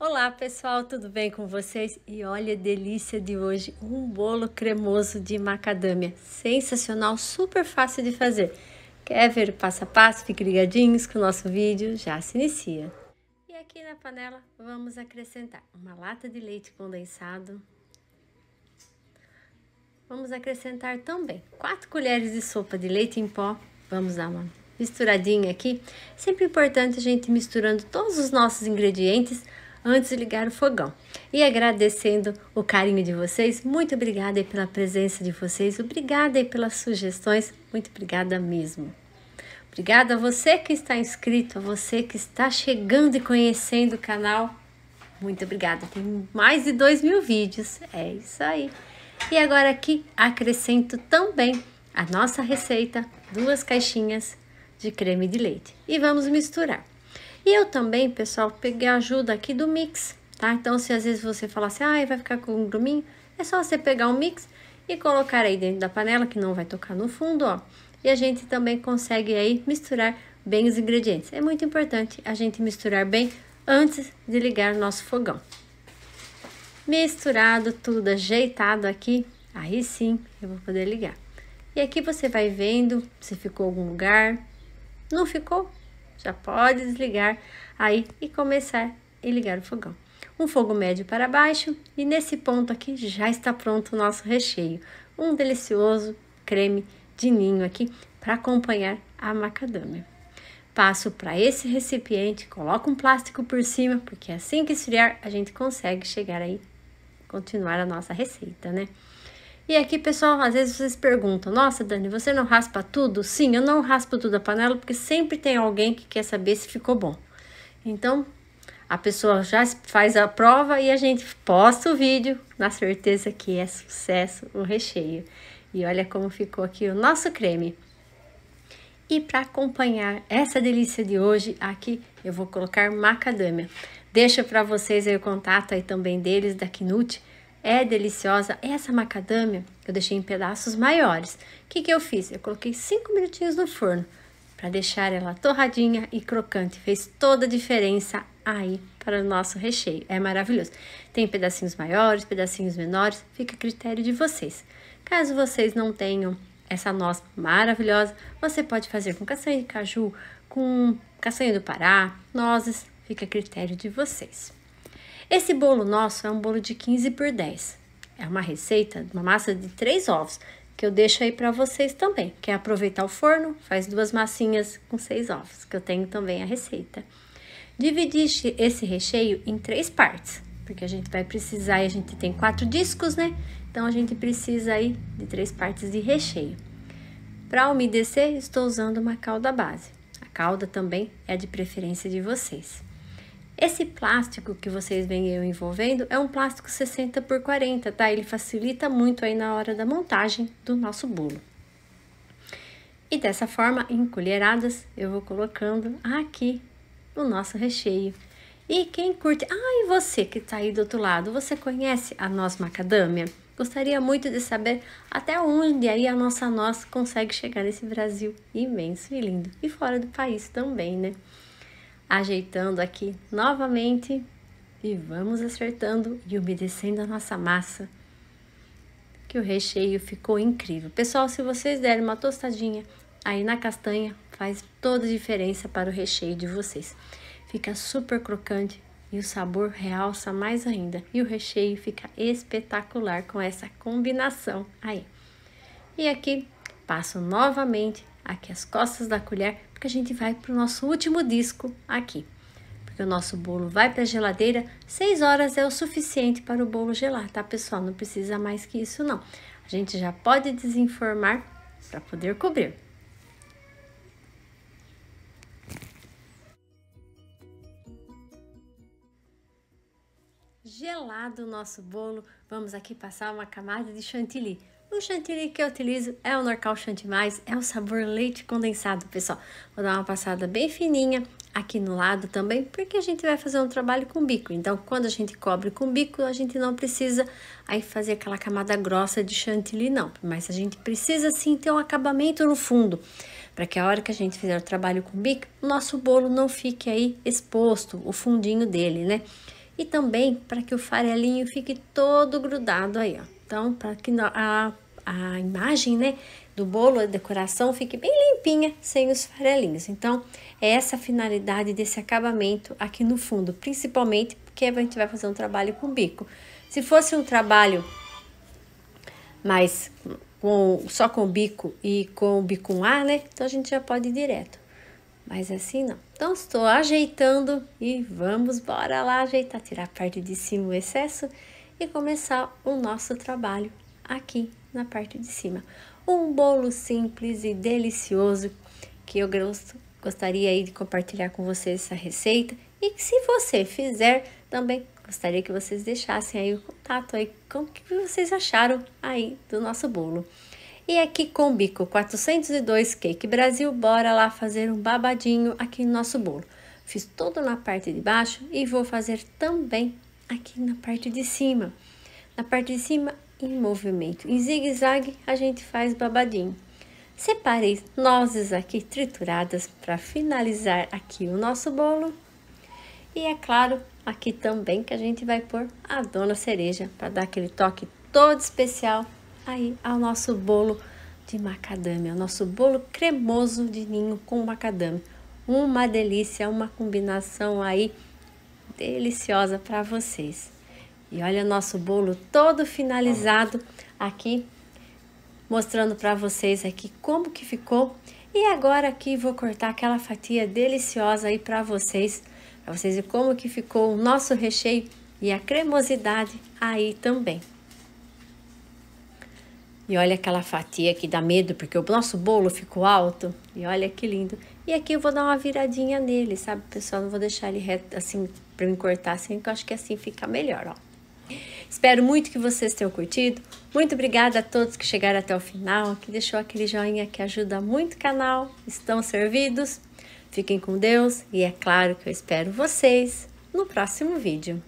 Olá pessoal, tudo bem com vocês? E olha a delícia de hoje, um bolo cremoso de macadâmia, sensacional, super fácil de fazer. Quer ver o passo a passo? Fique ligadinhos que o nosso vídeo já se inicia. E aqui na panela vamos acrescentar uma lata de leite condensado. Vamos acrescentar também 4 colheres de sopa de leite em pó. Vamos dar uma misturadinha aqui. Sempre importante a gente ir misturando todos os nossos ingredientes antes de ligar o fogão. E agradecendo o carinho de vocês, muito obrigada pela presença de vocês, obrigada pelas sugestões, muito obrigada mesmo. Obrigada a você que está inscrito, a você que está chegando e conhecendo o canal. Muito obrigada, tem mais de dois mil vídeos, é isso aí. E agora aqui acrescento também a nossa receita, duas caixinhas de creme de leite. E vamos misturar. E eu também, pessoal, peguei ajuda aqui do mix, tá? Então, se às vezes você falar assim, ah, vai ficar com um gruminho, é só você pegar o um mix e colocar aí dentro da panela, que não vai tocar no fundo, ó. E a gente também consegue aí misturar bem os ingredientes. É muito importante a gente misturar bem antes de ligar o nosso fogão. Misturado tudo, ajeitado aqui, aí sim eu vou poder ligar. E aqui você vai vendo se ficou algum lugar, não ficou, já pode desligar aí e começar e ligar o fogão. Um fogo médio para baixo e nesse ponto aqui já está pronto o nosso recheio. Um delicioso creme de ninho aqui para acompanhar a macadâmia. Passo para esse recipiente, coloco um plástico por cima, porque assim que esfriar a gente consegue chegar aí, continuar a nossa receita, né? E aqui, pessoal, às vezes vocês perguntam: Nossa, Dani, você não raspa tudo? Sim, eu não raspo tudo a panela porque sempre tem alguém que quer saber se ficou bom. Então, a pessoa já faz a prova e a gente posta o vídeo na certeza que é sucesso o recheio. E olha como ficou aqui o nosso creme. E para acompanhar essa delícia de hoje, aqui eu vou colocar macadâmia. Deixa para vocês aí o contato aí também deles da Knut é deliciosa. Essa macadâmia eu deixei em pedaços maiores. O que, que eu fiz? Eu coloquei 5 minutinhos no forno para deixar ela torradinha e crocante. Fez toda a diferença aí para o nosso recheio. É maravilhoso. Tem pedacinhos maiores, pedacinhos menores, fica a critério de vocês. Caso vocês não tenham essa noz maravilhosa, você pode fazer com castanha de caju, com castanha do Pará, nozes, fica a critério de vocês. Esse bolo nosso é um bolo de 15 por 10. É uma receita, uma massa de três ovos, que eu deixo aí para vocês também. Quer aproveitar o forno? Faz duas massinhas com seis ovos, que eu tenho também a receita. Dividi esse recheio em três partes, porque a gente vai precisar, e a gente tem quatro discos, né? Então, a gente precisa aí de três partes de recheio. Para umedecer, estou usando uma calda base. A calda também é de preferência de vocês. Esse plástico que vocês vêm eu envolvendo é um plástico 60 por 40, tá? Ele facilita muito aí na hora da montagem do nosso bolo. E dessa forma, em colheradas, eu vou colocando aqui o nosso recheio. E quem curte... Ah, e você que está aí do outro lado, você conhece a noz macadâmia? Gostaria muito de saber até onde aí a nossa noz consegue chegar nesse Brasil imenso e lindo. E fora do país também, né? ajeitando aqui novamente e vamos acertando e umedecendo a nossa massa, que o recheio ficou incrível. Pessoal, se vocês derem uma tostadinha aí na castanha, faz toda a diferença para o recheio de vocês. Fica super crocante e o sabor realça mais ainda. E o recheio fica espetacular com essa combinação aí. E aqui passo novamente aqui as costas da colher, porque a gente vai para o nosso último disco aqui. Porque o nosso bolo vai para a geladeira, 6 horas é o suficiente para o bolo gelar, tá pessoal? Não precisa mais que isso não. A gente já pode desenformar para poder cobrir. Gelado o nosso bolo, vamos aqui passar uma camada de chantilly. O chantilly que eu utilizo é o Norcal mais, é o sabor leite condensado, pessoal. Vou dar uma passada bem fininha aqui no lado também, porque a gente vai fazer um trabalho com bico. Então, quando a gente cobre com bico, a gente não precisa aí fazer aquela camada grossa de chantilly, não. Mas a gente precisa sim ter um acabamento no fundo, para que a hora que a gente fizer o trabalho com bico, o nosso bolo não fique aí exposto, o fundinho dele, né? E também para que o farelinho fique todo grudado aí, ó. Então, para que a, a imagem, né, do bolo, a decoração fique bem limpinha, sem os farelinhos. Então, é essa a finalidade desse acabamento aqui no fundo, principalmente porque a gente vai fazer um trabalho com bico. Se fosse um trabalho mais com, só com bico e com bico ar, né, então a gente já pode ir direto. Mas assim não. Então, estou ajeitando e vamos bora lá ajeitar, tirar a parte de cima o excesso e começar o nosso trabalho aqui na parte de cima. Um bolo simples e delicioso que eu gostaria de compartilhar com vocês essa receita e que se você fizer também gostaria que vocês deixassem aí o contato aí com o que vocês acharam aí do nosso bolo. E aqui com o bico 402 Cake Brasil, bora lá fazer um babadinho aqui no nosso bolo. Fiz todo na parte de baixo e vou fazer também aqui na parte de cima. Na parte de cima, em movimento. Em zigue-zague, a gente faz babadinho. Separei nozes aqui trituradas para finalizar aqui o nosso bolo. E é claro, aqui também que a gente vai pôr a dona cereja para dar aquele toque todo especial aí ao nosso bolo de macadâmia, ao nosso bolo cremoso de ninho com macadâmia. Uma delícia, uma combinação aí deliciosa para vocês. E olha nosso bolo todo finalizado aqui, mostrando para vocês aqui como que ficou. E agora aqui vou cortar aquela fatia deliciosa aí para vocês, para vocês verem como que ficou o nosso recheio e a cremosidade aí também. E olha aquela fatia que dá medo, porque o nosso bolo ficou alto. E olha que lindo. E aqui eu vou dar uma viradinha nele, sabe, pessoal? Não vou deixar ele reto, assim, pra me cortar assim, que eu acho que assim fica melhor, ó. Espero muito que vocês tenham curtido. Muito obrigada a todos que chegaram até o final, que deixou aquele joinha que ajuda muito o canal. Estão servidos? Fiquem com Deus e é claro que eu espero vocês no próximo vídeo.